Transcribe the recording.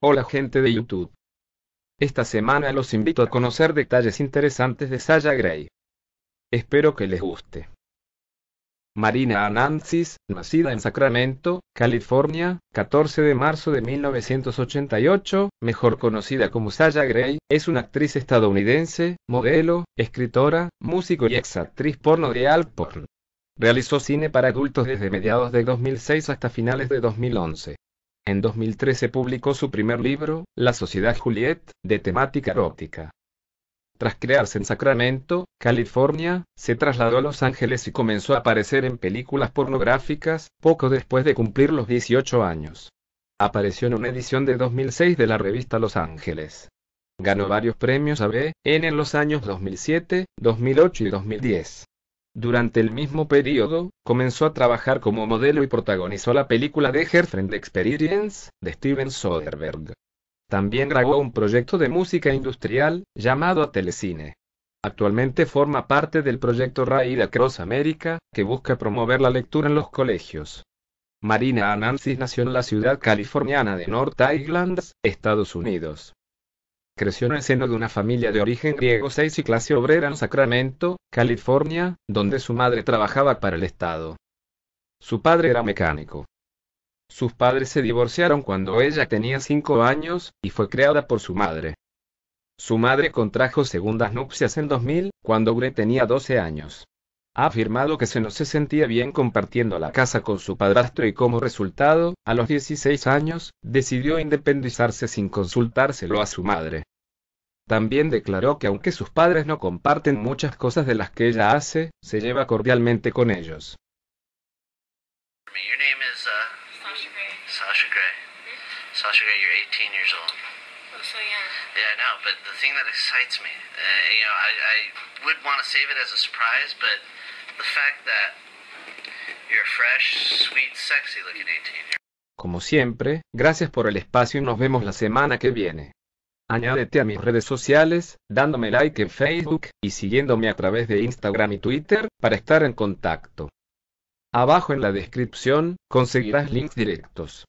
Hola gente de YouTube. Esta semana los invito a conocer detalles interesantes de Saya Gray. Espero que les guste. Marina Anansis, nacida en Sacramento, California, 14 de marzo de 1988, mejor conocida como Saya Gray, es una actriz estadounidense, modelo, escritora, músico y ex actriz porno de Al Porn. Realizó cine para adultos desde mediados de 2006 hasta finales de 2011. En 2013 publicó su primer libro, La Sociedad Juliet, de temática erótica. Tras crearse en Sacramento, California, se trasladó a Los Ángeles y comenzó a aparecer en películas pornográficas, poco después de cumplir los 18 años. Apareció en una edición de 2006 de la revista Los Ángeles. Ganó varios premios ABN en los años 2007, 2008 y 2010. Durante el mismo periodo, comenzó a trabajar como modelo y protagonizó la película The Friend Experience, de Steven Soderbergh. También grabó un proyecto de música industrial, llamado Telecine. Actualmente forma parte del proyecto Raid Across America, que busca promover la lectura en los colegios. Marina Anansis nació en la ciudad californiana de North Island, Estados Unidos. Creció en el seno de una familia de origen griego 6 y clase obrera en Sacramento, California, donde su madre trabajaba para el Estado. Su padre era mecánico. Sus padres se divorciaron cuando ella tenía 5 años, y fue creada por su madre. Su madre contrajo segundas nupcias en 2000, cuando Gre tenía 12 años. Ha afirmado que se no se sentía bien compartiendo la casa con su padrastro y como resultado, a los 16 años, decidió independizarse sin consultárselo a su madre. También declaró que aunque sus padres no comparten muchas cosas de las que ella hace, se lleva cordialmente con ellos. Como siempre, gracias por el espacio y nos vemos la semana que viene. Añádete a mis redes sociales, dándome like en Facebook y siguiéndome a través de Instagram y Twitter para estar en contacto. Abajo en la descripción conseguirás links directos.